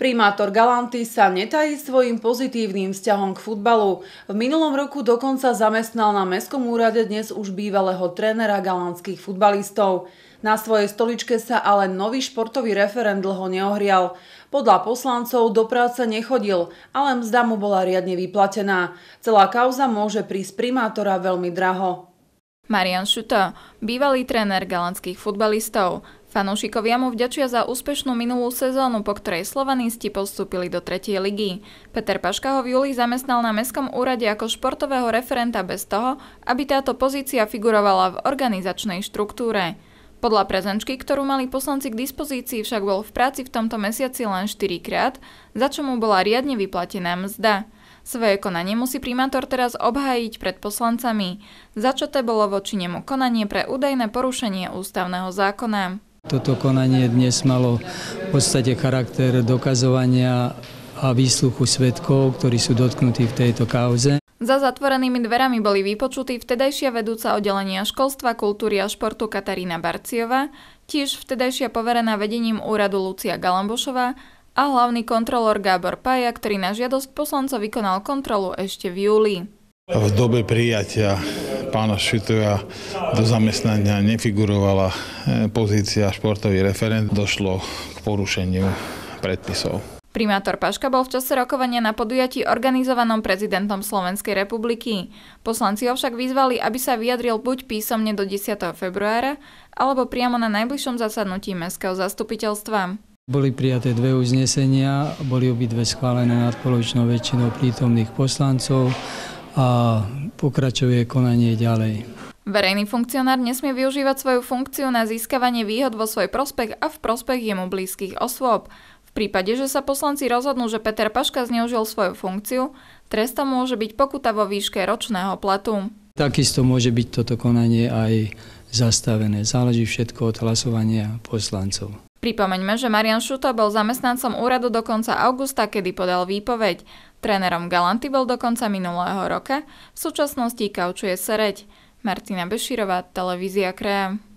Primátor Galanty sa netají svojim pozitívnym vzťahom k futbalu. V minulom roku dokonca zamestnal na Mestskom úrade dnes už bývalého trénera galantských futbalistov. Na svojej stoličke sa ale nový športový referent dlho neohrial. Podľa poslancov do práce nechodil, ale mzda mu bola riadne vyplatená. Celá kauza môže prísť primátora veľmi draho. Marian Šuto, bývalý tréner galantských futbalistov, Fanúšikovia mu vďačia za úspešnú minulú sezónu, po ktorej slovanisti postúpili do tretej ligy. Peter Paška ho v júli zamestnal na Mestskom úrade ako športového referenta bez toho, aby táto pozícia figurovala v organizačnej štruktúre. Podľa prezenčky, ktorú mali poslanci k dispozícii, však bol v práci v tomto mesiaci len 4 krát, za čo mu bola riadne vyplatená mzda. Svoje konanie musí primátor teraz obhájiť pred poslancami. Začaté bolo voči nemu konanie pre údajné porušenie ústavného zákona. Toto konanie dnes malo v podstate charakter dokazovania a výsluchu svetkov, ktorí sú dotknutí v tejto kauze. Za zatvorenými dverami boli vypočutí vtedajšia vedúca oddelenia školstva, kultúry a športu Katarína Barciova, tiež vtedajšia poverená vedením úradu Lucia Galambošová a hlavný kontrolór Gábor Paja, ktorý na žiadosť poslanca vykonal kontrolu ešte v júli. V dobe prijatia pána Švitova do zamestnania nefigurovala e, pozícia športový referent, došlo k porušeniu predpisov. Primátor Paška bol v čase rokovania na podujatí organizovanom prezidentom Slovenskej republiky. Poslanci ho však vyzvali, aby sa vyjadril buď písomne do 10. februára, alebo priamo na najbližšom zasadnutí mestského zastupiteľstva. Boli prijaté dve uznesenia, boli obidve schválené nadpolovičnou väčšinou prítomných poslancov a pokračuje konanie ďalej. Verejný funkcionár nesmie využívať svoju funkciu na získavanie výhod vo svoj prospech a v prospech jemu blízkych osôb. V prípade, že sa poslanci rozhodnú, že Peter Paška zneužil svoju funkciu, trestom môže byť pokuta vo výške ročného platu. Takisto môže byť toto konanie aj zastavené. Záleží všetko od hlasovania poslancov. Pripomeňme, že Marian Šuto bol zamestnancom úradu do konca augusta, kedy podal výpoveď. Trénerom Galanty bol do konca minulého roka, v súčasnosti kaučuje Sereď. Martina Beširová, Televízia Krém.